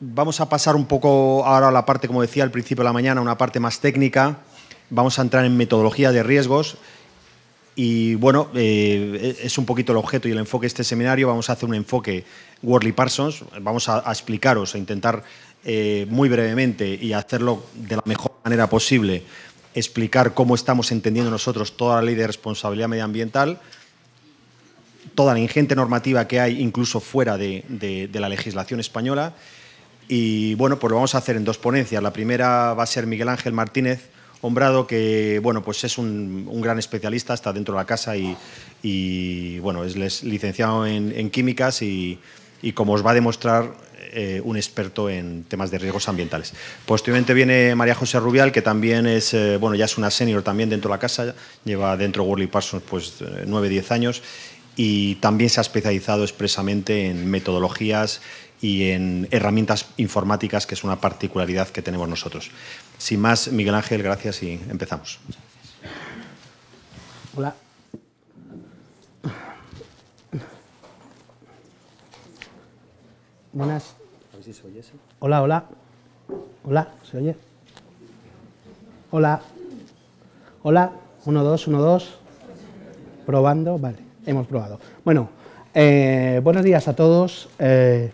vamos a pasar un poco ahora a la parte, como decía al principio de la mañana, una parte más técnica. Vamos a entrar en metodología de riesgos. Y bueno, eh, e-, es un poquito el objeto y el enfoque de este seminario. Vamos a hacer un enfoque Worley Parsons. Vamos a, explicaros, a e intentar eh, muy brevemente y hacerlo de la mejor manera posible, explicar cómo estamos entendiendo nosotros toda la ley de responsabilidad medioambiental, toda la ingente normativa que hay incluso fuera de la legislación española y bueno, pues lo vamos a hacer en dos ponencias. La primera va a ser Miguel Ángel Martínez Hombrado, que bueno, pues es un, gran especialista, está dentro de la casa y, bueno, es licenciado en, químicas y, como os va a demostrar, eh, un experto en temas de riesgos ambientales. Posteriormente viene María José Rubial, que también es, eh, bueno, ya es una senior también dentro de la casa, lleva dentro de Worley Parsons pues 9 eh, diez años y también se ha especializado expresamente en metodologías y en herramientas informáticas, que es una particularidad que tenemos nosotros. Sin más, Miguel Ángel, gracias y empezamos. Hola. Buenas. se oye Hola, hola. Hola, ¿se oye? Hola. Hola. Uno, dos, uno, dos. Probando. Vale, hemos probado. Bueno, eh, buenos días a todos. Eh,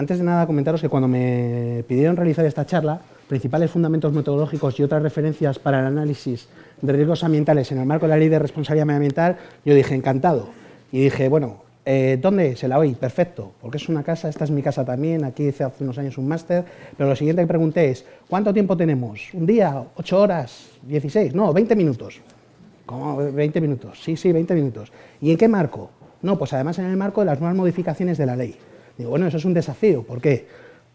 antes de nada, comentaros que cuando me pidieron realizar esta charla, principales fundamentos metodológicos y otras referencias para el análisis de riesgos ambientales en el marco de la Ley de Responsabilidad Medioambiental, yo dije, encantado. Y dije, bueno, eh, ¿dónde? Se la oí, perfecto, porque es una casa, esta es mi casa también, aquí hice hace unos años un máster, pero lo siguiente que pregunté es, ¿cuánto tiempo tenemos? ¿Un día? ¿Ocho horas? ¿16? No, 20 minutos. ¿Cómo? ¿20 minutos? Sí, sí, 20 minutos. ¿Y en qué marco? No, pues además en el marco de las nuevas modificaciones de la ley bueno, eso es un desafío. ¿Por qué?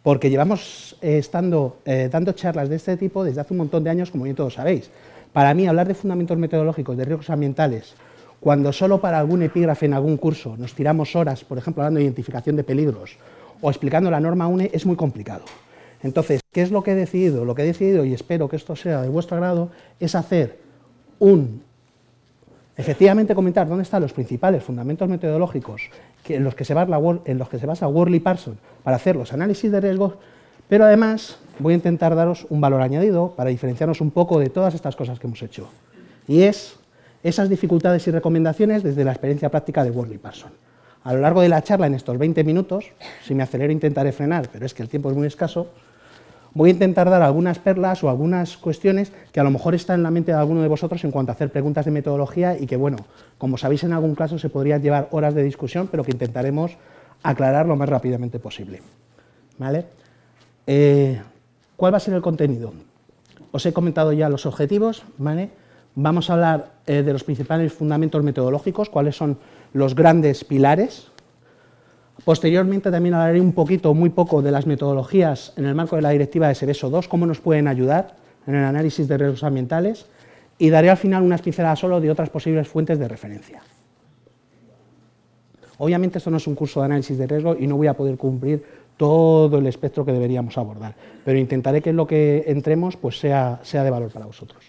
Porque llevamos eh, estando, eh, dando charlas de este tipo desde hace un montón de años, como bien todos sabéis. Para mí, hablar de fundamentos metodológicos, de riesgos ambientales, cuando solo para algún epígrafe en algún curso nos tiramos horas, por ejemplo, hablando de identificación de peligros o explicando la norma UNE, es muy complicado. Entonces, ¿qué es lo que he decidido? Lo que he decidido, y espero que esto sea de vuestro agrado, es hacer un Efectivamente, comentar dónde están los principales fundamentos metodológicos en los que se basa, en los que se basa Worley Parson para hacer los análisis de riesgos, pero además voy a intentar daros un valor añadido para diferenciarnos un poco de todas estas cosas que hemos hecho. Y es esas dificultades y recomendaciones desde la experiencia práctica de Worley Parson. A lo largo de la charla, en estos 20 minutos, si me acelero intentaré frenar, pero es que el tiempo es muy escaso, voy a intentar dar algunas perlas o algunas cuestiones que a lo mejor están en la mente de alguno de vosotros en cuanto a hacer preguntas de metodología y que, bueno, como sabéis, en algún caso se podrían llevar horas de discusión, pero que intentaremos aclarar lo más rápidamente posible. ¿Vale? Eh, ¿Cuál va a ser el contenido? Os he comentado ya los objetivos, ¿vale? Vamos a hablar eh, de los principales fundamentos metodológicos, cuáles son los grandes pilares Posteriormente también hablaré un poquito, muy poco, de las metodologías en el marco de la directiva de SEBESO 2, cómo nos pueden ayudar en el análisis de riesgos ambientales y daré al final unas pinceladas solo de otras posibles fuentes de referencia. Obviamente esto no es un curso de análisis de riesgo y no voy a poder cumplir todo el espectro que deberíamos abordar, pero intentaré que lo que entremos pues sea de valor para vosotros.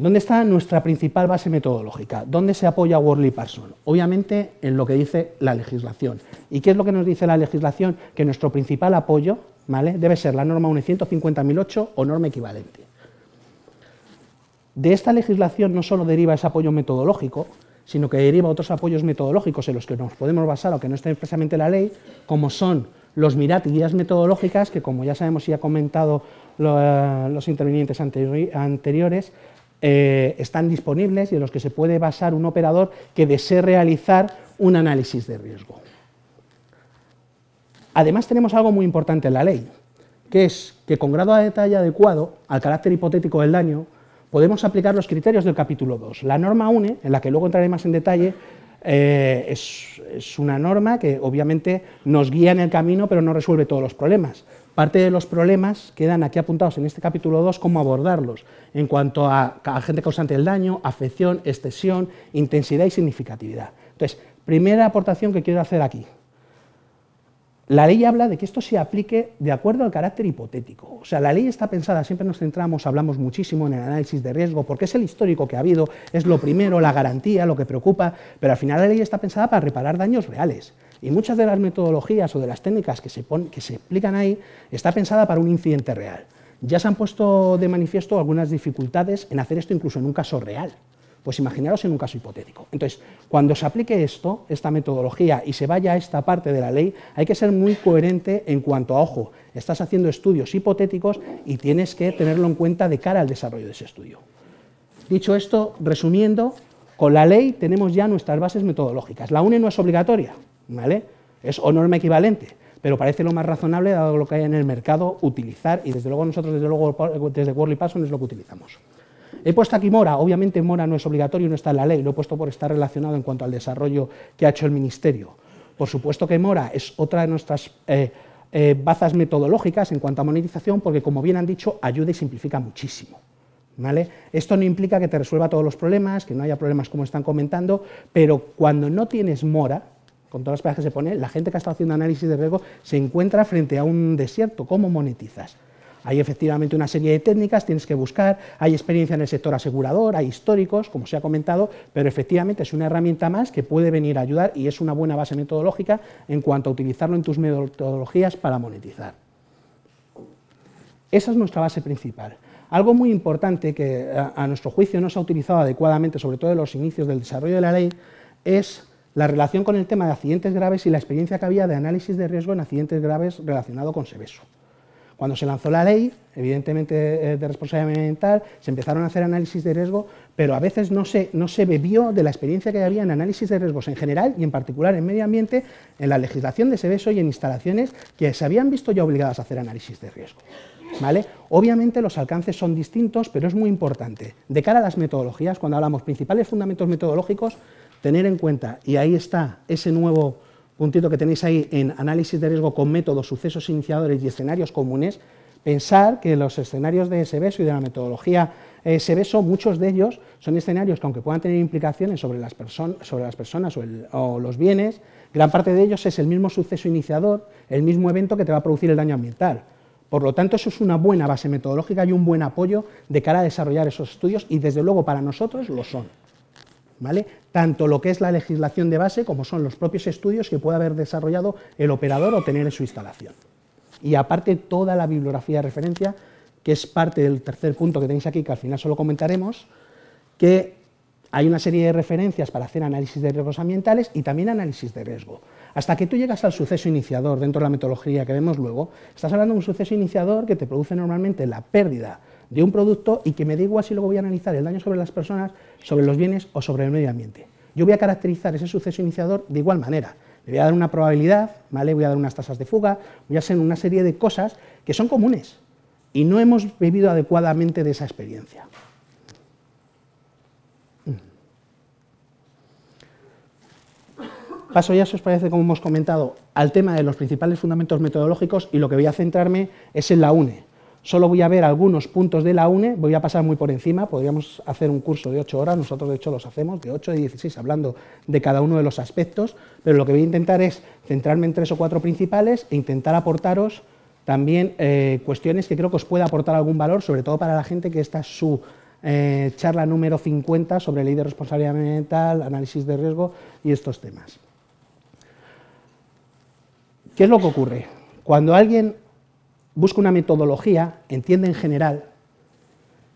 ¿Dónde está nuestra principal base metodológica? ¿Dónde se apoya Worley Parson? Obviamente en lo que dice la legislación. ¿Y qué es lo que nos dice la legislación? Que nuestro principal apoyo ¿vale? debe ser la norma 1150.008 o norma equivalente. De esta legislación no solo deriva ese apoyo metodológico, sino que deriva otros apoyos metodológicos en los que nos podemos basar, aunque no esté expresamente la ley, como son los MIRAT y guías metodológicas, que como ya sabemos y ha comentado eh, los intervinientes anteriores, eh, están disponibles y en los que se puede basar un operador que desee realizar un análisis de riesgo. Además tenemos algo muy importante en la ley, que es que con grado de detalle adecuado al carácter hipotético del daño, podemos aplicar los criterios del capítulo 2. La norma UNE, en la que luego entraré más en detalle, eh, es, una norma que obviamente nos guía en el camino, pero no resuelve todos los problemas. Parte de los problemas quedan aquí apuntados en este capítulo 2, cómo abordarlos, en cuanto a gente causante del daño, afección, excesión, intensidad y significatividad. Entonces, primera aportación que quiero hacer aquí, la ley habla de que esto se aplique de acuerdo al carácter hipotético. O sea, la ley está pensada, siempre nos centramos, hablamos muchísimo en el análisis de riesgo, porque es el histórico que ha habido, es lo primero, la garantía, lo que preocupa, pero al final la ley está pensada para reparar daños reales. Y muchas de las metodologías o de las técnicas que se, aplican que se explican ahí está pensada para un incidente real. Ya se han puesto de manifiesto algunas dificultades en hacer esto incluso en un caso real. Pues imaginaros en un caso hipotético. Entonces, cuando se aplique esto, esta metodología, y se vaya a esta parte de la ley, hay que ser muy coherente en cuanto a, ojo, estás haciendo estudios hipotéticos y tienes que tenerlo en cuenta de cara al desarrollo de ese estudio. Dicho esto, resumiendo, con la ley tenemos ya nuestras bases metodológicas. La UNE no es obligatoria, ¿vale? Es o norma equivalente, pero parece lo más razonable dado lo que hay en el mercado utilizar y desde luego nosotros desde luego desde Worldly es lo que utilizamos. He puesto aquí mora, obviamente mora no es obligatorio, no está en la ley, lo he puesto por estar relacionado en cuanto al desarrollo que ha hecho el Ministerio. Por supuesto que mora es otra de nuestras eh, eh, bazas metodológicas en cuanto a monetización, porque como bien han dicho, ayuda y simplifica muchísimo. Esto no implica que te resuelva todos los problemas, que no haya problemas como están comentando, pero cuando no tienes mora, con todas las pegas que se pone, la gente que ha estado haciendo análisis de riesgo se encuentra frente a un desierto. ¿Cómo monetizas? Hay efectivamente una serie de técnicas, tienes que buscar, hay experiencia en el sector asegurador, hay históricos, como se ha comentado, pero efectivamente es una herramienta más que puede venir a ayudar y es una buena base metodológica en cuanto a utilizarlo en tus metodologías para monetizar. Esa es nuestra base principal. Algo muy importante que a nuestro juicio no se ha utilizado adecuadamente, sobre todo en los inicios del desarrollo de la ley, es la relación con el tema de accidentes graves y la experiencia que había de análisis de riesgo en accidentes graves relacionado con Seveso. Cuando se lanzó la ley, evidentemente eh, de responsabilidad ambiental, se empezaron a hacer análisis de riesgo, pero a veces no se, no se bebió de la experiencia que había en análisis de riesgos en general y en particular en medio ambiente, en la legislación de SEBESO y en instalaciones que se habían visto ya obligadas a hacer análisis de riesgo. ¿Vale? Obviamente los alcances son distintos, pero es muy importante. De cara a las metodologías, cuando hablamos principales fundamentos metodológicos, tener en cuenta, y ahí está ese nuevo puntito que tenéis ahí en análisis de riesgo con métodos, sucesos iniciadores y escenarios comunes, pensar que los escenarios de SBESO y de la metodología eh, SBESO, muchos de ellos son escenarios que aunque puedan tener implicaciones sobre las, personas o, o, los bienes, gran parte de ellos es el mismo suceso iniciador, el mismo evento que te va a producir el daño ambiental. Por lo tanto, eso es una buena base metodológica y un buen apoyo de cara a desarrollar esos estudios y desde luego para nosotros lo son. ¿Vale? tanto lo que es la legislación de base como son los propios estudios que puede haber desarrollado el operador o tener en su instalación. Y aparte toda la bibliografía de referencia, que es parte del tercer punto que tenéis aquí, que al final solo comentaremos, que hay una serie de referencias para hacer análisis de riesgos ambientales y también análisis de riesgo. Hasta que tú llegas al suceso iniciador dentro de la metodología que vemos luego, estás hablando de un suceso iniciador que te produce normalmente la pérdida de un producto y que me da igual si luego voy a analizar el daño sobre las personas, sobre los bienes o sobre el medio ambiente. Yo voy a caracterizar ese suceso iniciador de igual manera. Le voy a dar una probabilidad, ¿vale? voy a dar unas tasas de fuga, voy a hacer una serie de cosas que son comunes y no hemos vivido adecuadamente de esa experiencia. Mm. Paso ya, si os parece, como hemos comentado, al tema de los principales fundamentos metodológicos y lo que voy a centrarme es en la UNE, Solo voy a ver algunos puntos de la UNE, voy a pasar muy por encima, podríamos hacer un curso de 8 horas, nosotros de hecho los hacemos, de 8 y 16, hablando de cada uno de los aspectos, pero lo que voy a intentar es centrarme en tres o cuatro principales e intentar aportaros también eh, cuestiones que creo que os pueda aportar algún valor, sobre todo para la gente que está es su eh, charla número 50 sobre ley de responsabilidad ambiental, análisis de riesgo y estos temas. ¿Qué es lo que ocurre? Cuando alguien busca una metodología, entiende en general,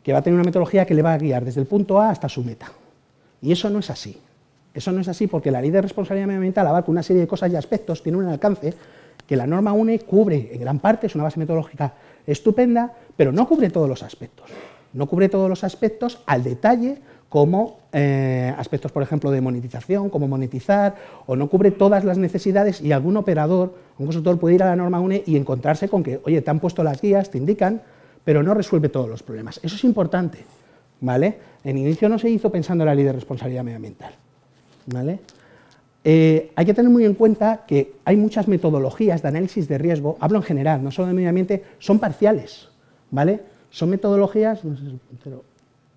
que va a tener una metodología que le va a guiar desde el punto A hasta su meta. Y eso no es así. Eso no es así porque la ley de responsabilidad medioambiental abarca una serie de cosas y aspectos, tiene un alcance que la norma UNE cubre en gran parte, es una base metodológica estupenda, pero no cubre todos los aspectos. No cubre todos los aspectos al detalle como eh, aspectos, por ejemplo, de monetización, cómo monetizar, o no cubre todas las necesidades y algún operador, un consultor puede ir a la norma UNE y encontrarse con que, oye, te han puesto las guías, te indican, pero no resuelve todos los problemas. Eso es importante, ¿vale? En inicio no se hizo pensando en la ley de responsabilidad medioambiental, ¿vale? Eh, hay que tener muy en cuenta que hay muchas metodologías de análisis de riesgo, hablo en general, no solo de medio ambiente, son parciales, ¿vale? Son metodologías, no sé si, pero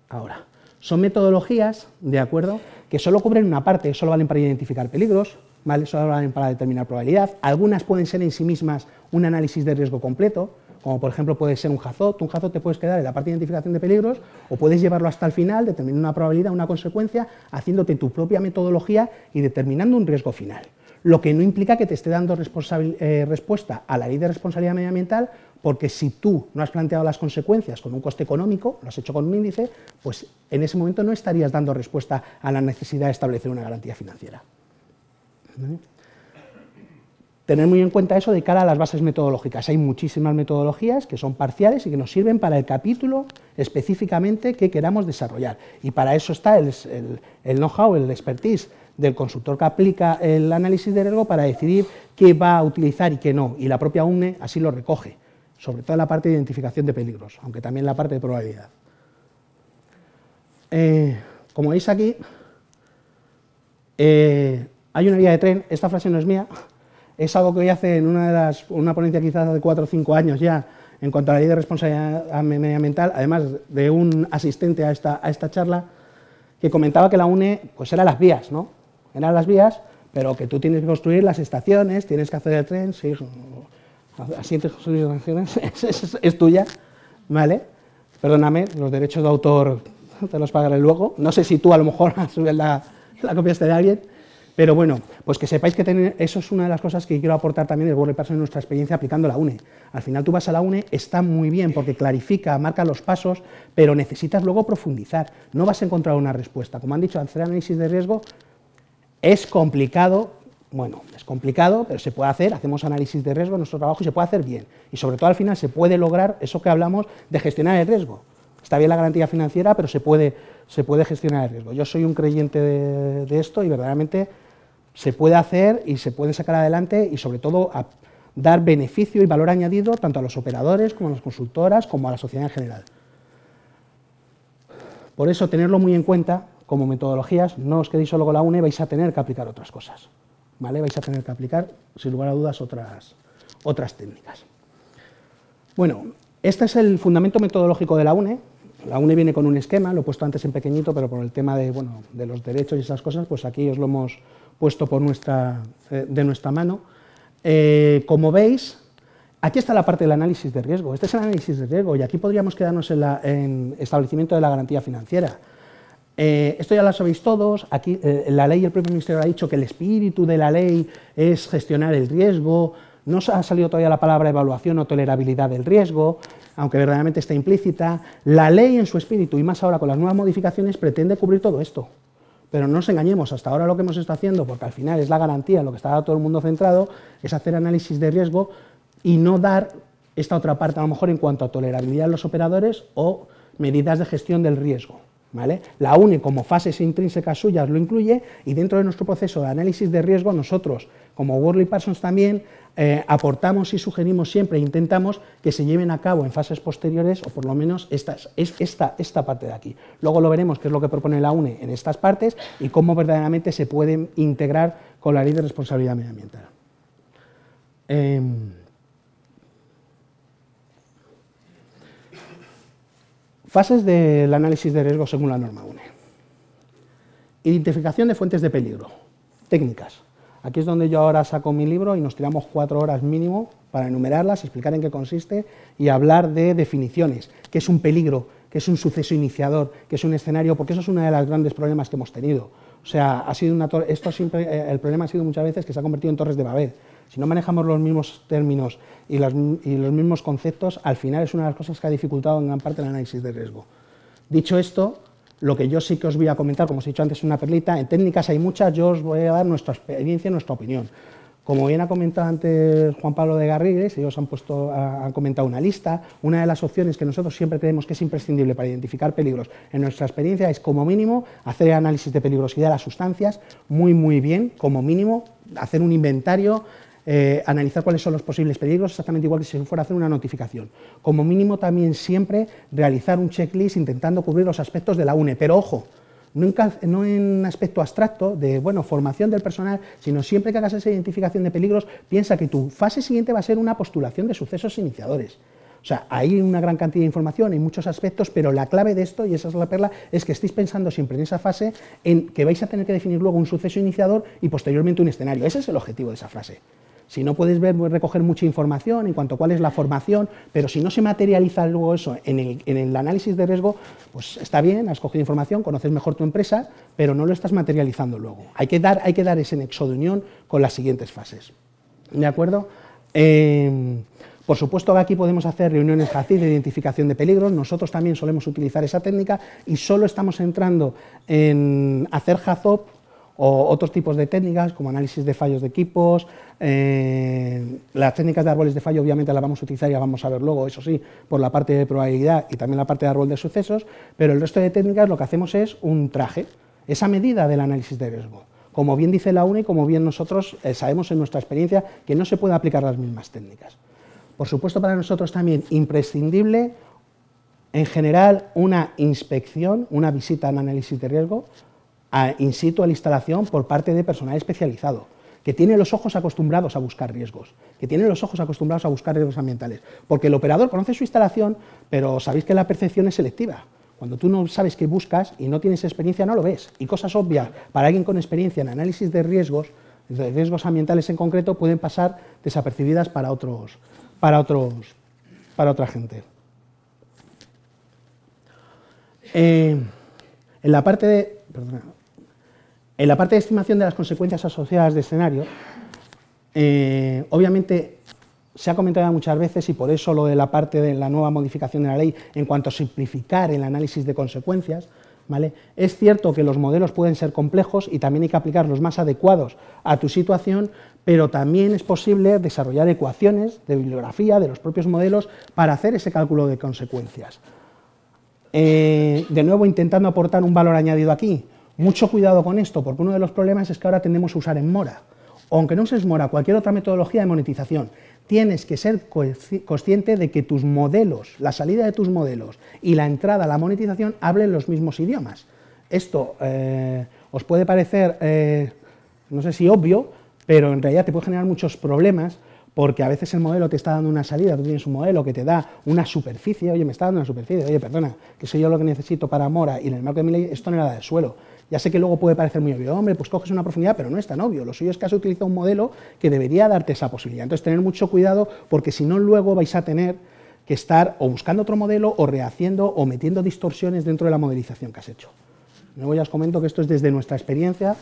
ahora, son metodologías, ¿de acuerdo?, que solo cubren una parte, solo valen para identificar peligros, ¿vale? solo valen para determinar probabilidad. Algunas pueden ser en sí mismas un análisis de riesgo completo, como por ejemplo puede ser un hazot. Un hazot te puedes quedar en la parte de identificación de peligros o puedes llevarlo hasta el final, determinando una probabilidad, una consecuencia, haciéndote tu propia metodología y determinando un riesgo final. Lo que no implica que te esté dando eh, respuesta a la ley de responsabilidad medioambiental porque si tú no has planteado las consecuencias con un coste económico, lo has hecho con un índice, pues en ese momento no estarías dando respuesta a la necesidad de establecer una garantía financiera. Tener muy en cuenta eso de cara a las bases metodológicas. Hay muchísimas metodologías que son parciales y que nos sirven para el capítulo específicamente que queramos desarrollar. Y para eso está el, el know-how, el expertise del consultor que aplica el análisis de riesgo para decidir qué va a utilizar y qué no. Y la propia UNE así lo recoge sobre todo la parte de identificación de peligros, aunque también la parte de probabilidad. Eh, como veis aquí, eh, hay una vía de tren, esta frase no es mía, es algo que hoy hace en una, de las, una ponencia quizás hace 4 o cinco años ya, en cuanto a la ley de responsabilidad medioambiental, además de un asistente a esta, a esta charla, que comentaba que la UNE pues eran las vías, ¿no? Eran las vías, pero que tú tienes que construir las estaciones, tienes que hacer el tren, sí, así es, es, es, tuya, ¿vale? Perdóname, los derechos de autor te los pagaré luego. No sé si tú a lo mejor la, la copia de alguien, pero bueno, pues que sepáis que tener, eso es una de las cosas que quiero aportar también el Word Person en nuestra experiencia aplicando la UNE. Al final tú vas a la UNE, está muy bien porque clarifica, marca los pasos, pero necesitas luego profundizar. No vas a encontrar una respuesta. Como han dicho, hacer análisis de riesgo es complicado bueno, es complicado, pero se puede hacer, hacemos análisis de riesgo en nuestro trabajo y se puede hacer bien. Y sobre todo al final se puede lograr eso que hablamos de gestionar el riesgo. Está bien la garantía financiera, pero se puede, gestionar el riesgo. Yo soy un creyente de, esto y verdaderamente se puede hacer y se puede sacar adelante y sobre todo dar beneficio y valor añadido tanto a los operadores como a las consultoras como a la sociedad en general. Por eso tenerlo muy en cuenta como metodologías, no os quedéis solo con la UNE, vais a tener que aplicar otras cosas. ¿vale? Vais a tener que aplicar, sin lugar a dudas, otras, técnicas. Bueno, este es el fundamento metodológico de la UNE. La UNE viene con un esquema, lo he puesto antes en pequeñito, pero por el tema de, los derechos y esas cosas, pues aquí os lo hemos puesto por nuestra, eh, de nuestra mano. Eh, como veis, aquí está la parte del análisis de riesgo. Este es el análisis de riesgo y aquí podríamos quedarnos en, el en establecimiento de la garantía financiera. Eh, esto ya lo sabéis todos, aquí eh, la ley, el propio Ministerio ha dicho que el espíritu de la ley es gestionar el riesgo, no ha salido todavía la palabra evaluación o tolerabilidad del riesgo, aunque verdaderamente está implícita. La ley en su espíritu, y más ahora con las nuevas modificaciones, pretende cubrir todo esto. Pero no nos engañemos, hasta ahora lo que hemos estado haciendo, porque al final es la garantía, lo que está todo el mundo centrado, es hacer análisis de riesgo y no dar esta otra parte, a lo mejor en cuanto a tolerabilidad de los operadores o medidas de gestión del riesgo. La UNE como fases intrínsecas suyas lo incluye y dentro de nuestro proceso de análisis de riesgo nosotros, como Worley Parsons también, eh, aportamos y sugerimos siempre, e intentamos que se lleven a cabo en fases posteriores o por lo menos esta, esta, parte de aquí. Luego lo veremos qué es lo que propone la UNE en estas partes y cómo verdaderamente se pueden integrar con la ley de responsabilidad medioambiental. Em, Fases del análisis de riesgo según la norma UNE. Identificación de fuentes de peligro. Técnicas. Aquí es donde yo ahora saco mi libro y nos tiramos cuatro horas mínimo para enumerarlas, explicar en qué consiste y hablar de definiciones, qué es un peligro, qué es un suceso iniciador, qué es un escenario, porque eso es uno de los grandes problemas que hemos tenido. O sea, ha sido una esto siempre, eh, el problema ha sido muchas veces que se ha convertido en torres de Babel. Si no manejamos los mismos términos y los, mismos conceptos, al final es una de las cosas que ha dificultado en gran parte el análisis de riesgo. Dicho esto, lo que yo sí que os voy a comentar, como os he dicho antes, es una perlita. En técnicas hay muchas, yo os voy a dar nuestra experiencia, nuestra opinión. Como bien ha comentado antes Juan Pablo de Garrigues, ellos han, puesto, han comentado una lista. Una de las opciones que nosotros siempre creemos que es imprescindible para identificar peligros en nuestra experiencia es, como mínimo, hacer análisis de peligrosidad de las sustancias, muy, muy bien, como mínimo, hacer un inventario, eh, analizar cuáles son los posibles peligros, exactamente igual que si fuera a hacer una notificación. Como mínimo también siempre realizar un checklist intentando cubrir los aspectos de la UNE, pero ojo, no en, aspecto abstracto de bueno, formación del personal, sino siempre que hagas esa identificación de peligros, piensa que tu fase siguiente va a ser una postulación de sucesos iniciadores. O sea, hay una gran cantidad de información, hay muchos aspectos, pero la clave de esto, y esa es la perla, es que estéis pensando siempre en esa fase en que vais a tener que definir luego un suceso iniciador y posteriormente un escenario. Ese es el objetivo de esa frase. Si no puedes ver, recoger mucha información en cuanto a cuál es la formación, pero si no se materializa luego eso en el, análisis de riesgo, pues está bien, has cogido información, conoces mejor tu empresa, pero no lo estás materializando luego. Hay que dar, hay que dar ese nexo de unión con las siguientes fases. ¿De acuerdo? Em, por supuesto, aquí podemos hacer reuniones fáciles de identificación de peligros. Nosotros también solemos utilizar esa técnica y solo estamos entrando en hacer jazop o otros tipos de técnicas como análisis de fallos de equipos, eh, las técnicas de árboles de fallo obviamente las vamos a utilizar y las vamos a ver luego, eso sí, por la parte de probabilidad y también la parte de árbol de sucesos, pero el resto de técnicas lo que hacemos es un traje, esa medida del análisis de riesgo. Como bien dice la UNE y como bien nosotros eh, sabemos en nuestra experiencia que no se pueden aplicar las mismas técnicas. Por supuesto para nosotros también imprescindible en general una inspección, una visita en análisis de riesgo, a, situ a la instalación por parte de personal especializado, que tiene los ojos acostumbrados a buscar riesgos, que tiene los ojos acostumbrados a buscar riesgos ambientales, porque el operador conoce su instalación, pero sabéis que la percepción es selectiva. Cuando tú no sabes qué buscas y no tienes experiencia, no lo ves. Y cosas obvias, para alguien con experiencia en análisis de riesgos, de riesgos ambientales en concreto, pueden pasar desapercibidas para otros, para otros, para otra gente. Eh, en la parte de. En la parte de estimación de las consecuencias asociadas de escenario, eh, obviamente se ha comentado muchas veces y por eso lo de la parte de la nueva modificación de la ley en cuanto a simplificar el análisis de consecuencias, ¿Vale? Es cierto que los modelos pueden ser complejos y también hay que aplicarlos más adecuados a tu situación, pero también es posible desarrollar ecuaciones de bibliografía de los propios modelos para hacer ese cálculo de consecuencias. Eh, de nuevo, intentando aportar un valor añadido aquí, mucho cuidado con esto, porque uno de los problemas es que ahora tendemos a usar en mora, aunque no uses mora, cualquier otra metodología de monetización. Tienes que ser consciente de que tus modelos, la salida de tus modelos y la entrada a la monetización hablen los mismos idiomas. Esto eh, os puede parecer, eh, no sé si obvio, pero en realidad te puede generar muchos problemas porque a veces el modelo te está dando una salida, tú tienes un modelo que te da una superficie, oye, me está dando una superficie, oye, perdona, que soy yo lo que necesito para mora y en el marco de mi ley no era del suelo. Ya sé que luego puede parecer muy obvio, hombre, pues coges una profundidad, pero no es tan obvio. Lo suyo es que has utilizado un modelo que debería darte esa posibilidad. Entonces, tener mucho cuidado porque si no, luego vais a tener que estar o buscando otro modelo o rehaciendo o metiendo distorsiones dentro de la modelización que has hecho. Luego ya os comento que esto es desde nuestra experiencia.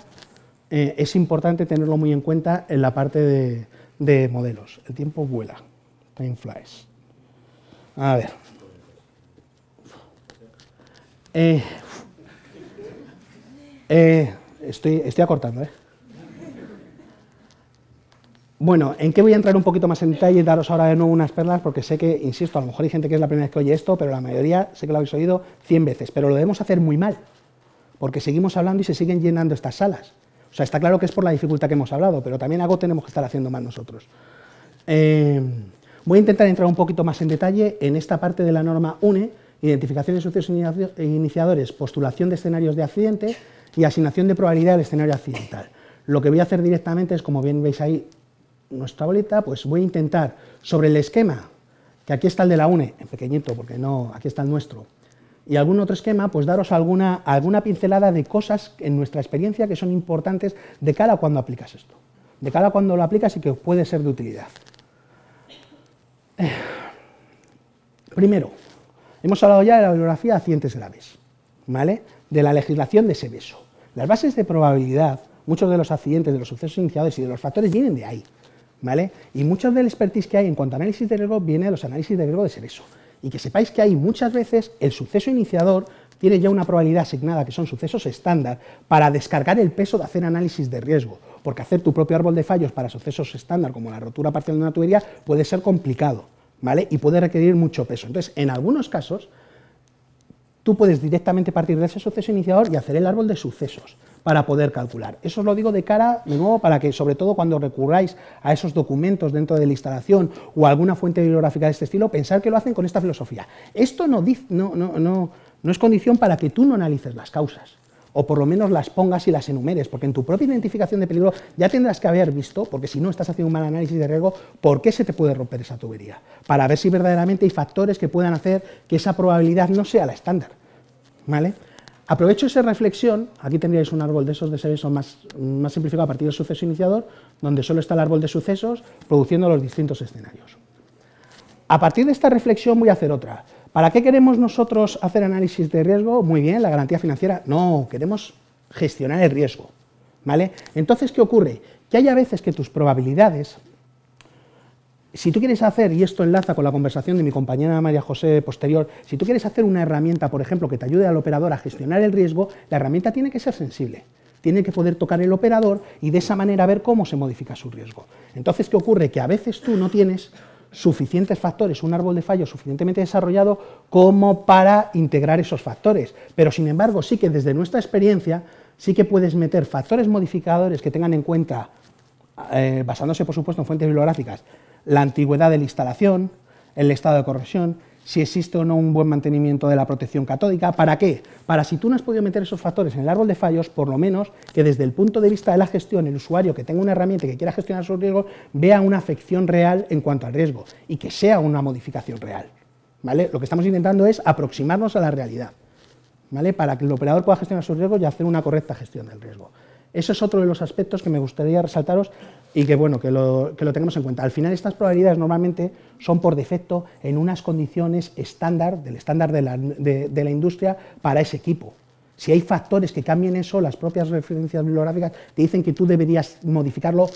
Eh, es importante tenerlo muy en cuenta en la parte de, de modelos. El tiempo vuela. Time flies. A ver. Eh, eh, estoy, acortando, ¿eh? Bueno, ¿en qué voy a entrar un poquito más en detalle y daros ahora de nuevo unas perlas? Porque sé que, insisto, a lo mejor hay gente que es la primera vez que oye esto, pero la mayoría sé que lo habéis oído 100 veces, pero lo debemos hacer muy mal, porque seguimos hablando y se siguen llenando estas salas. O sea, está claro que es por la dificultad que hemos hablado, pero también algo tenemos que estar haciendo mal nosotros. Eh, voy a intentar entrar un poquito más en detalle en esta parte de la norma UNE, identificación de sucesos e iniciadores, postulación de escenarios de accidente y asignación de probabilidad del escenario accidental. Lo que voy a hacer directamente es, como bien veis ahí nuestra boleta, pues voy a intentar sobre el esquema, que aquí está el de la UNE, en pequeñito, porque no, aquí está el nuestro, y algún otro esquema, pues daros alguna, alguna pincelada de cosas en nuestra experiencia que son importantes de cara a cuando aplicas esto, de cara a cuando lo aplicas y que puede ser de utilidad. Eh, primero, hemos hablado ya de la bibliografía de accidentes graves, ¿vale? De la legislación de ese beso. Las bases de probabilidad, muchos de los accidentes, de los sucesos iniciadores y de los factores vienen de ahí. ¿vale? Y muchos del expertise que hay en cuanto a análisis de riesgo viene de los análisis de riesgo de eso. Y que sepáis que hay muchas veces el suceso iniciador tiene ya una probabilidad asignada, que son sucesos estándar, para descargar el peso de hacer análisis de riesgo, porque hacer tu propio árbol de fallos para sucesos estándar, como la rotura parcial de una tubería, puede ser complicado, ¿vale? Y puede requerir mucho peso. Entonces, en algunos casos, tú puedes directamente partir de ese suceso iniciador y hacer el árbol de sucesos para poder calcular. Eso os lo digo de cara, de nuevo, para que sobre todo cuando recurráis a esos documentos dentro de la instalación o alguna fuente bibliográfica de este estilo, pensar que lo hacen con esta filosofía. Esto no es condición para que tú no analices las causas o por lo menos las pongas y las enumeres, porque en tu propia identificación de peligro ya tendrás que haber visto, porque si no estás haciendo un mal análisis de riesgo, por qué se te puede romper esa tubería, para ver si verdaderamente hay factores que puedan hacer que esa probabilidad no sea la estándar. ¿Vale? Aprovecho esa reflexión, aquí tendríais un árbol de esos de servicio más, más simplificado a partir del suceso iniciador, donde solo está el árbol de sucesos produciendo los distintos escenarios. A partir de esta reflexión voy a hacer otra. ¿Para qué queremos nosotros hacer análisis de riesgo? Muy bien, la garantía financiera. No, queremos gestionar el riesgo. ¿vale? Entonces, ¿qué ocurre? Que hay a veces que tus probabilidades, si tú quieres hacer, y esto enlaza con la conversación de mi compañera María José posterior, si tú quieres hacer una herramienta, por ejemplo, que te ayude al operador a gestionar el riesgo, la herramienta tiene que ser sensible tiene que poder tocar el operador y de esa manera ver cómo se modifica su riesgo. Entonces, ¿qué ocurre? Que a veces tú no tienes suficientes factores, un árbol de fallos suficientemente desarrollado como para integrar esos factores. Pero sin embargo, sí que desde nuestra experiencia, sí que puedes meter factores modificadores que tengan en cuenta, eh, basándose por supuesto en fuentes bibliográficas, la antigüedad de la instalación, el estado de corrosión, si existe o no un buen mantenimiento de la protección catódica. ¿Para qué? Para si tú no has podido meter esos factores en el árbol de fallos, por lo menos que desde el punto de vista de la gestión, el usuario que tenga una herramienta que quiera gestionar sus riesgos vea una afección real en cuanto al riesgo y que sea una modificación real. ¿vale? Lo que estamos intentando es aproximarnos a la realidad ¿vale? para que el operador pueda gestionar sus riesgos y hacer una correcta gestión del riesgo. Eso es otro de los aspectos que me gustaría resaltaros y que bueno, que lo, que tengamos en cuenta. Al final estas probabilidades normalmente son por defecto en unas condiciones estándar, del estándar de la, industria para ese equipo. Si hay factores que cambien eso, las propias referencias bibliográficas te dicen que tú deberías modificarlo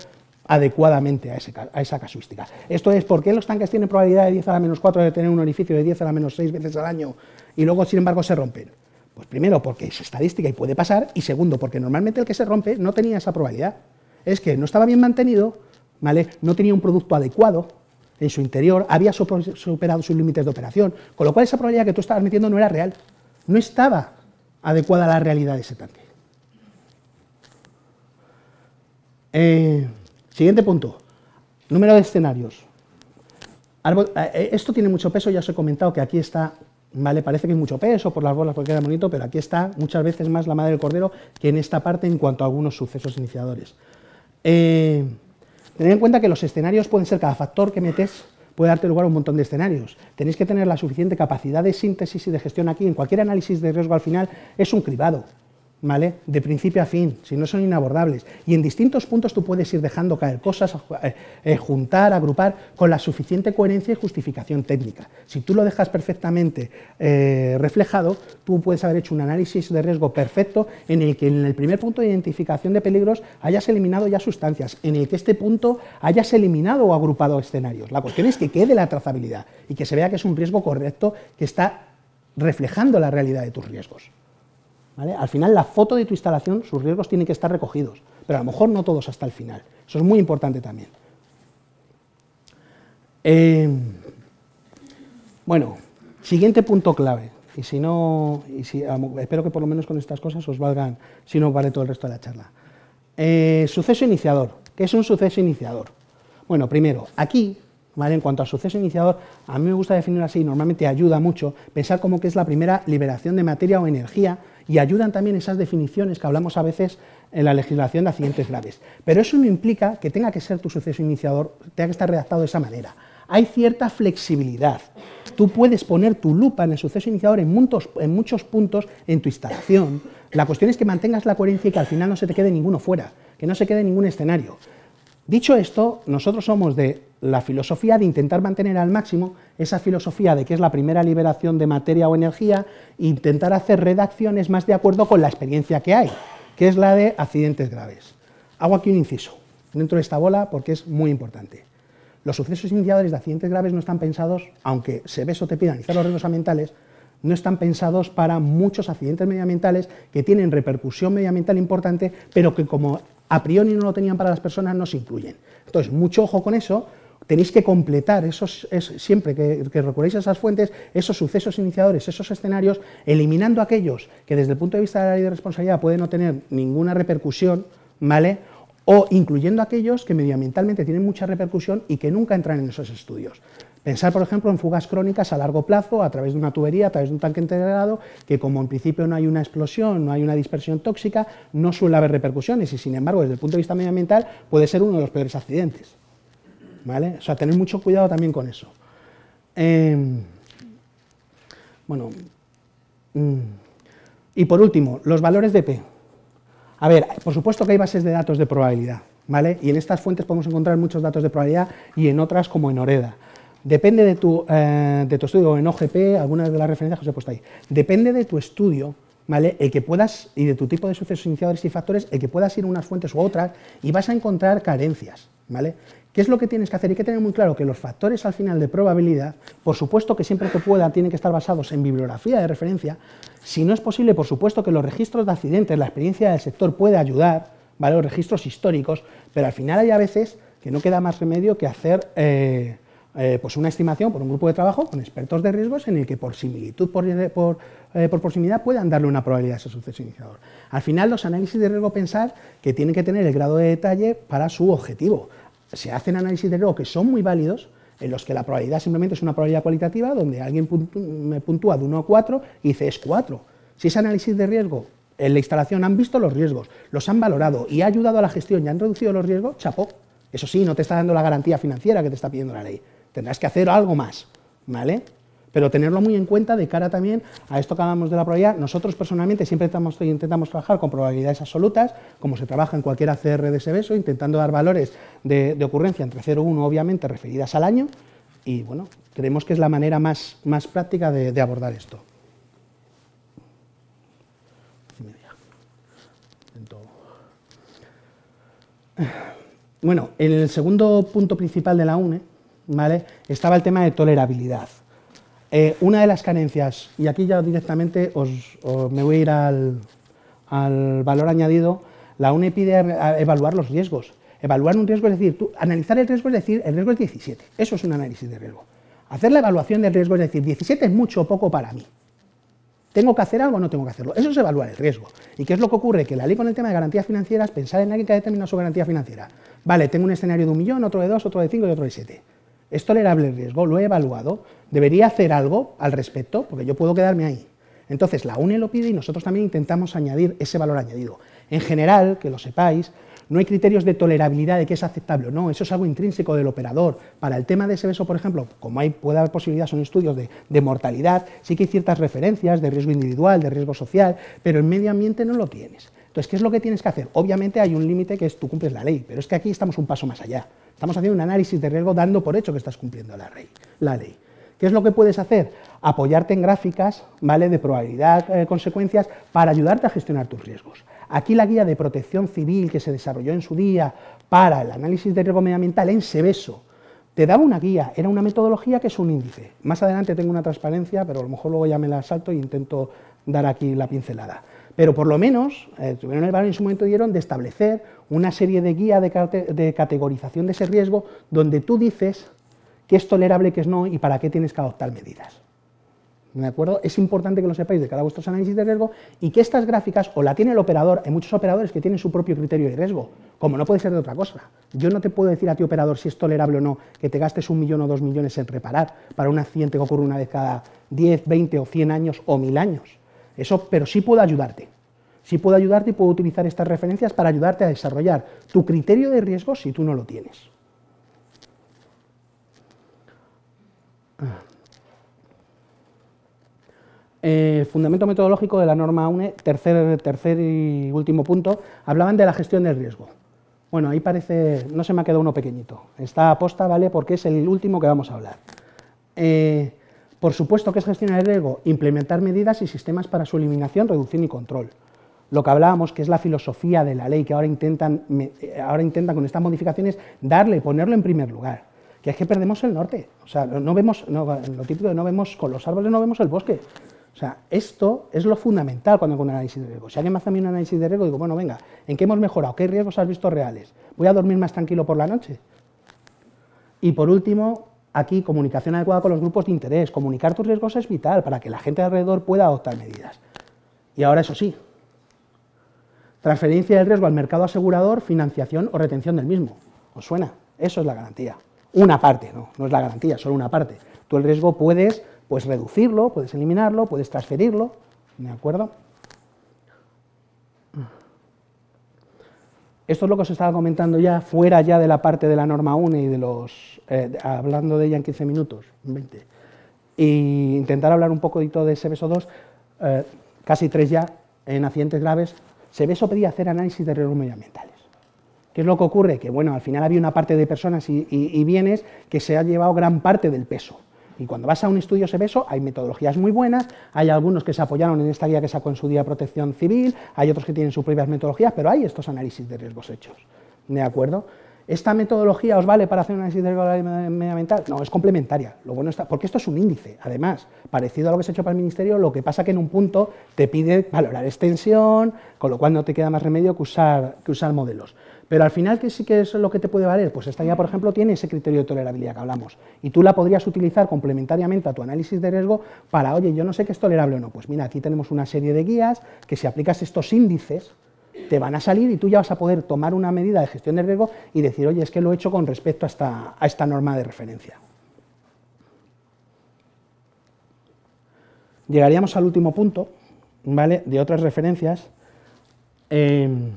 adecuadamente a, a, esa casuística. Esto es, ¿por qué los tanques tienen probabilidad de 10 a la menos 4 de tener un orificio de 10 a la menos 6 veces al año y luego, sin embargo, se rompen? Pues primero, porque es estadística y puede pasar, y segundo, porque normalmente el que se rompe no tenía esa probabilidad es que no estaba bien mantenido, ¿vale? no tenía un producto adecuado en su interior, había superado sus límites de operación, con lo cual esa probabilidad que tú estabas metiendo no era real, no estaba adecuada a la realidad de ese tanque. Eh, siguiente punto, número de escenarios. Eh, eh, esto tiene mucho peso, ya os he comentado que aquí está, parece que es mucho peso por las bolas porque queda bonito, pero aquí está muchas veces más la madre del cordero que en esta parte en cuanto a algunos sucesos iniciadores. Eh, tened en cuenta que los escenarios pueden ser cada factor que metes puede darte lugar a un montón de escenarios. Tenéis que tener la suficiente capacidad de síntesis y de gestión aquí. En cualquier análisis de riesgo al final es un cribado. De principio a fin, si no son inabordables. Y en distintos puntos tú puedes ir dejando caer cosas, eh, eh, juntar, agrupar, con la suficiente coherencia y justificación técnica. Si tú lo dejas perfectamente eh, reflejado, tú puedes haber hecho un análisis de riesgo perfecto en el que en el primer punto de identificación de peligros hayas eliminado ya sustancias, en el que este punto hayas eliminado o agrupado escenarios. La cuestión es que quede la trazabilidad y que se vea que es un riesgo correcto que está reflejando la realidad de tus riesgos. Al final, la foto de tu instalación, sus riesgos tienen que estar recogidos, pero a lo mejor no todos hasta el final. Eso es muy importante también. Em, bueno, siguiente punto clave, y si no, espero que por lo menos con estas cosas os valgan, si no vale todo el resto de la charla. Eh, suceso iniciador. ¿Qué es un suceso iniciador? Bueno, primero, aquí, en cuanto a suceso iniciador, a mí me gusta definir así, normalmente ayuda mucho, pensar como que es la primera liberación de materia o energía y ayudan también esas definiciones que hablamos a veces en la legislación de accidentes graves. Pero eso no implica que tenga que ser tu suceso iniciador, tenga que estar redactado de esa manera. Hay cierta flexibilidad. Tú puedes poner tu lupa en el suceso iniciador en muchos, en muchos puntos en tu instalación. La cuestión es que mantengas la coherencia y que al final no se te quede ninguno fuera, que no se quede ningún escenario. Dicho esto, nosotros somos de la filosofía de intentar mantener al máximo esa filosofía de que es la primera liberación de materia o energía, e intentar hacer redacciones más de acuerdo con la experiencia que hay, que es la de accidentes graves. Hago aquí un inciso dentro de esta bola porque es muy importante. Los sucesos iniciadores de accidentes graves no están pensados, aunque se ve o te los riesgos ambientales, no están pensados para muchos accidentes medioambientales que tienen repercusión medioambiental importante, pero que como a priori no lo tenían para las personas, no se incluyen. Entonces, mucho ojo con eso, tenéis que completar esos, siempre que, que recurréis a esas fuentes, esos sucesos iniciadores, esos escenarios, eliminando aquellos que desde el punto de vista de la ley de responsabilidad pueden no tener ninguna repercusión, ¿vale? O incluyendo aquellos que medioambientalmente tienen mucha repercusión y que nunca entran en esos estudios. Pensar, por ejemplo, en fugas crónicas a largo plazo, a través de una tubería, a través de un tanque integrado, que como en principio no hay una explosión, no hay una dispersión tóxica, no suele haber repercusiones y, sin embargo, desde el punto de vista medioambiental, puede ser uno de los peores accidentes. ¿vale? O sea, tener mucho cuidado también con eso. Em, bueno, mm, y por último, los valores de P. A ver, por supuesto que hay bases de datos de probabilidad, ¿vale? Y en estas fuentes podemos encontrar muchos datos de probabilidad y en otras como en Oreda. Depende de tu, eh, de estudio, en OGP, algunas de las referencias que os he puesto ahí. Depende de tu estudio, ¿vale? El que puedas, y de tu tipo de sucesos iniciadores y factores, el que puedas ir a unas fuentes u otras y vas a encontrar carencias, ¿vale? ¿Qué es lo que tienes que hacer? Hay que tener muy claro que los factores al final de probabilidad, por supuesto que siempre que pueda tienen que estar basados en bibliografía de referencia. Si no es posible, por supuesto que los registros de accidentes, la experiencia del sector puede ayudar, ¿vale? los registros históricos, pero al final hay a veces que no queda más remedio que hacer eh, eh, pues una estimación por un grupo de trabajo con expertos de riesgos en el que por similitud, por, eh, por, por proximidad puedan darle una probabilidad a ese suceso iniciador. Al final los análisis de riesgo pensar que tienen que tener el grado de detalle para su objetivo se hacen análisis de riesgo que son muy válidos, en los que la probabilidad simplemente es una probabilidad cualitativa, donde alguien me puntúa de 1 a 4 y dice es 4. Si ese análisis de riesgo en la instalación han visto los riesgos, los han valorado y ha ayudado a la gestión y han reducido los riesgos, chapó. Eso sí, no te está dando la garantía financiera que te está pidiendo la ley. Tendrás que hacer algo más, ¿vale? pero tenerlo muy en cuenta de cara también a esto que hablamos de la probabilidad. Nosotros personalmente siempre estamos, intentamos trabajar con probabilidades absolutas, como se trabaja en cualquier ACR de ese beso, intentando dar valores de, ocurrencia entre 0 y 1, obviamente, referidas al año, y bueno, creemos que es la manera más, práctica de, abordar esto. Bueno, en el segundo punto principal de la UNE ¿vale? estaba el tema de tolerabilidad. Eh, una de las carencias, y aquí ya directamente os, me voy a ir al, valor añadido, la UNE pide evaluar los riesgos. Evaluar un riesgo es decir, tú, analizar el riesgo es decir, el riesgo es 17, eso es un análisis de riesgo. Hacer la evaluación del riesgo es decir, 17 es mucho o poco para mí. ¿Tengo que hacer algo o no tengo que hacerlo? Eso es evaluar el riesgo. ¿Y qué es lo que ocurre? Que la ley con el tema de garantías financieras, pensar en alguien que ha determinado su garantía financiera. Vale, tengo un escenario de un millón, otro de dos, otro de cinco y otro de siete. ¿Es tolerable el riesgo? ¿Lo he evaluado? ¿Debería hacer algo al respecto? Porque yo puedo quedarme ahí. Entonces, la UNE lo pide y nosotros también intentamos añadir ese valor añadido. En general, que lo sepáis, no hay criterios de tolerabilidad de que es aceptable o no, eso es algo intrínseco del operador. Para el tema de ese beso, por ejemplo, como hay, puede haber posibilidades, son estudios de, de, mortalidad, sí que hay ciertas referencias de riesgo individual, de riesgo social, pero en medio ambiente no lo tienes. Entonces, ¿qué es lo que tienes que hacer? Obviamente hay un límite que es tú cumples la ley, pero es que aquí estamos un paso más allá. Estamos haciendo un análisis de riesgo dando por hecho que estás cumpliendo la ley. La ley. ¿Qué es lo que puedes hacer? Apoyarte en gráficas de probabilidad, eh, consecuencias, para ayudarte a gestionar tus riesgos. Aquí la guía de protección civil que se desarrolló en su día para el análisis de riesgo medioambiental en Seveso, te daba una guía, era una metodología que es un índice. Más adelante tengo una transparencia, pero a lo mejor luego ya me la salto e intento dar aquí la pincelada pero por lo menos eh, tuvieron el valor en su momento dieron de establecer una serie de guía de, categorización de ese riesgo donde tú dices qué es tolerable, qué es no y para qué tienes que adoptar medidas. ¿De acuerdo? Es importante que lo sepáis de cada vuestro análisis de riesgo y que estas gráficas o la tiene el operador, hay muchos operadores que tienen su propio criterio de riesgo, como no puede ser de otra cosa. Yo no te puedo decir a ti, operador, si es tolerable o no que te gastes un millón o dos millones en reparar para un accidente que ocurre una vez cada 10, 20 o 100 años o mil años. Eso, pero sí puedo ayudarte. Sí puedo ayudarte y puedo utilizar estas referencias para ayudarte a desarrollar tu criterio de riesgo si tú no lo tienes. Ah. El fundamento metodológico de la norma UNE, tercer, tercer y último punto, hablaban de la gestión del riesgo. Bueno, ahí parece, no se me ha quedado uno pequeñito. Está aposta, ¿vale? Porque es el último que vamos a hablar. Eh, por supuesto que es gestionar el riesgo, implementar medidas y sistemas para su eliminación, reducción y control. Lo que hablábamos, que es la filosofía de la ley, que ahora intentan, eh, ahora con estas modificaciones darle, ponerlo en primer lugar. Que es que perdemos el norte. O sea, no vemos, lo típico de no vemos con los árboles, no vemos el bosque. O sea, esto es lo fundamental cuando hago un análisis de riesgo. Si alguien me hace un análisis de riesgo, digo, bueno, venga, ¿en qué hemos mejorado? ¿Qué riesgos has visto reales? ¿Voy a dormir más tranquilo por la noche? Y por último, aquí comunicación adecuada con los grupos de interés, comunicar tus riesgos es vital para que la gente alrededor pueda adoptar medidas. Y ahora eso sí, transferencia del riesgo al mercado asegurador, financiación o retención del mismo. ¿Os suena? Eso es la garantía. Una parte, no, no es la garantía, solo una parte. Tú el riesgo puedes pues, reducirlo, puedes eliminarlo, puedes transferirlo, ¿de acuerdo? Esto es lo que os estaba comentando ya fuera ya de la parte de la norma 1 y de los... Eh, hablando de ella en 15 minutos, 20. e intentar hablar un poquito de ese beso 2 eh, casi tres ya, en accidentes graves. Seveso pedía hacer análisis de riesgos medioambientales. ¿Qué es lo que ocurre? Que bueno, al final había una parte de personas y bienes que se ha llevado gran parte del peso y cuando vas a un estudio ve eso, hay metodologías muy buenas, hay algunos que se apoyaron en esta guía que sacó en su día Protección Civil, hay otros que tienen sus propias metodologías, pero hay estos análisis de riesgos hechos. ¿De acuerdo? ¿Esta metodología os vale para hacer un análisis de riesgo medioambiental? No, es complementaria. Lo bueno está, porque esto es un índice, además, parecido a lo que se ha hecho para el Ministerio, lo que pasa que en un punto te pide valorar extensión, con lo cual no te queda más remedio que usar, que usar modelos. Pero al final, ¿qué sí que es lo que te puede valer? Pues esta guía, por ejemplo, tiene ese criterio de tolerabilidad que hablamos. Y tú la podrías utilizar complementariamente a tu análisis de riesgo para, oye, yo no sé qué es tolerable o no. Pues mira, aquí tenemos una serie de guías que si aplicas estos índices, te van a salir y tú ya vas a poder tomar una medida de gestión de riesgo y decir, oye, es que lo he hecho con respecto a esta, norma de referencia. Llegaríamos al último punto, ¿vale? De otras referencias. Em,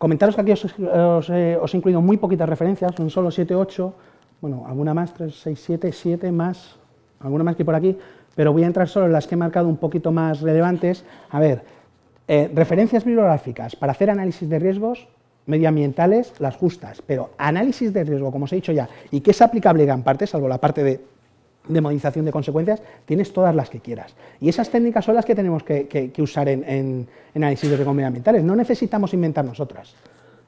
Comentaros que aquí os, he incluido muy poquitas referencias, son solo 7, 8, bueno, alguna más, 3, 6, 7, 7 más, alguna más que por aquí, pero voy a entrar solo en las que he marcado un poquito más relevantes. A ver, eh, referencias bibliográficas para hacer análisis de riesgos medioambientales, las justas, pero análisis de riesgo, como os he dicho ya, y que es aplicable gran parte, salvo la parte de de modificación de consecuencias, tienes todas las que quieras. Y esas técnicas son las que tenemos que, usar en, análisis de riesgos ambientales. No necesitamos inventarnos otras.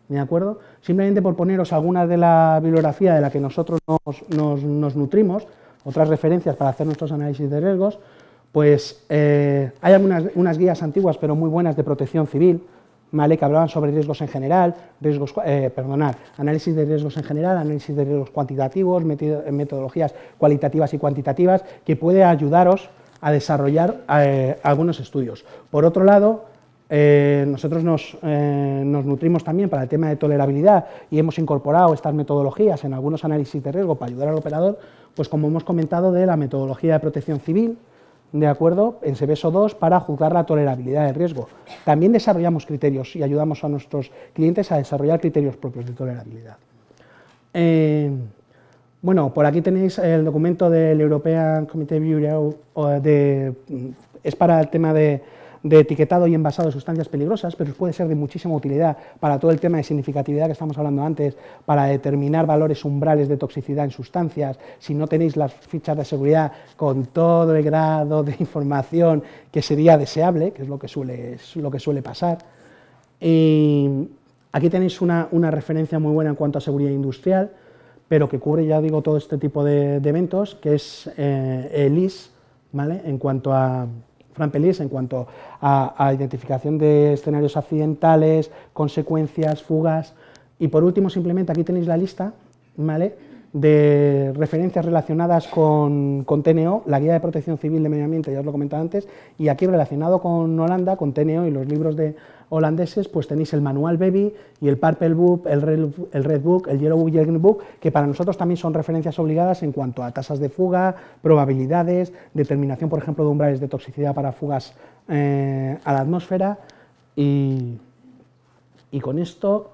¿De acuerdo? Simplemente por poneros alguna de la bibliografía de la que nosotros nos, nutrimos, otras referencias para hacer nuestros análisis de riesgos, pues eh, hay algunas unas guías antiguas pero muy buenas de protección civil, que hablaban sobre riesgos en general, riesgos, eh, perdonar, análisis de riesgos en general, análisis de riesgos cuantitativos, eh, metodologías cualitativas y cuantitativas, que puede ayudaros a desarrollar eh, algunos estudios. Por otro lado, nosotros nos, nos, nutrimos también para el tema de tolerabilidad y hemos incorporado estas metodologías en algunos análisis de riesgo para ayudar al operador, pues como hemos comentado de la metodología de protección civil, ¿de acuerdo? en cbso 2 para juzgar la tolerabilidad de riesgo. También desarrollamos criterios y ayudamos a nuestros clientes a desarrollar criterios propios de tolerabilidad. Eh, bueno, por aquí tenéis el documento del European Committee of eh, de, es para el tema de de etiquetado y envasado de sustancias peligrosas, pero puede ser de muchísima utilidad para todo el tema de significatividad que estamos hablando antes, para determinar valores umbrales de toxicidad en sustancias. Si no tenéis las fichas de seguridad con todo el grado de información que sería deseable, que es lo que suele, lo que suele pasar. aquí tenéis una, referencia muy buena en cuanto a seguridad industrial pero que cubre, ya digo, todo este tipo de, eventos, que es eh, el IS, ¿vale? En cuanto a Fran Pelis en cuanto a, identificación de escenarios accidentales, consecuencias, fugas. Y por último, simplemente aquí tenéis la lista, ¿vale? de referencias relacionadas con, con, TNO, la Guía de Protección Civil de Medio Ambiente, ya os lo he comentado antes, y aquí relacionado con Holanda, con TNO y los libros de holandeses, pues tenéis el Manual Baby y el Purple Book, el Red, Book, el Yellow Book y el Green Book, que para nosotros también son referencias obligadas en cuanto a tasas de fuga, probabilidades, determinación, por ejemplo, de umbrales de toxicidad para fugas eh, a la atmósfera, y, y con esto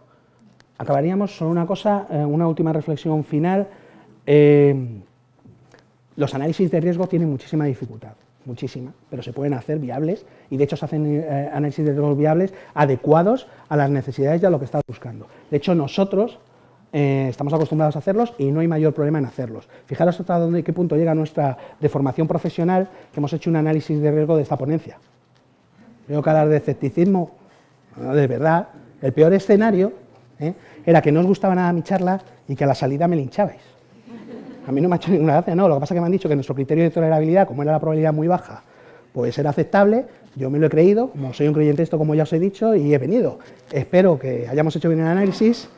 acabaríamos con una cosa, eh, una última reflexión final. Eh, los análisis de riesgo tienen muchísima dificultad, muchísima, pero se pueden hacer viables y de hecho se hacen eh, análisis de riesgo viables adecuados a las necesidades y a lo que estás buscando. De hecho, nosotros estamos acostumbrados a hacerlos y no hay mayor problema en hacerlos. Fijaros hasta dónde, qué punto llega nuestra deformación profesional que hemos hecho un análisis de riesgo de esta ponencia. Tengo que hablar de escepticismo, de verdad. El peor escenario ¿eh? era que no os gustaba nada mi charla y que a la salida me linchabais. A mí no me ha hecho ninguna gracia, no. Lo que pasa es que me han dicho que nuestro criterio de tolerabilidad, como era la probabilidad muy baja, pues era aceptable. Yo me lo he creído, como soy un creyente esto, como ya os he dicho, y he venido. Espero que hayamos hecho bien el análisis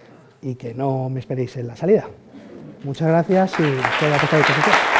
y que no me esperéis en la salida. Muchas gracias y estoy a vuestra disposición.